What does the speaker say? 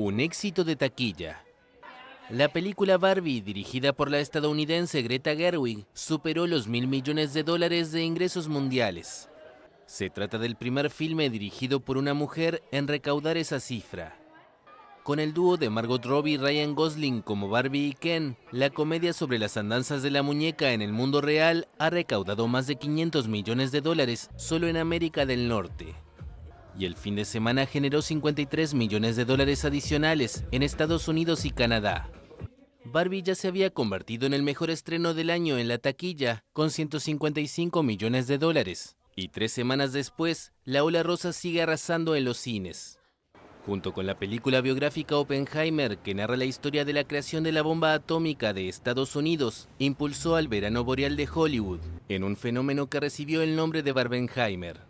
Un éxito de taquilla. La película Barbie, dirigida por la estadounidense Greta Gerwig, superó los mil millones de dólares de ingresos mundiales. Se trata del primer filme dirigido por una mujer en recaudar esa cifra. Con el dúo de Margot Robbie y Ryan Gosling como Barbie y Ken, la comedia sobre las andanzas de la muñeca en el mundo real ha recaudado más de 500 millones de dólares solo en América del Norte y el fin de semana generó 53 millones de dólares adicionales en Estados Unidos y Canadá. Barbie ya se había convertido en el mejor estreno del año en la taquilla, con 155 millones de dólares. Y tres semanas después, La Ola Rosa sigue arrasando en los cines. Junto con la película biográfica Oppenheimer, que narra la historia de la creación de la bomba atómica de Estados Unidos, impulsó al verano boreal de Hollywood, en un fenómeno que recibió el nombre de Barbenheimer.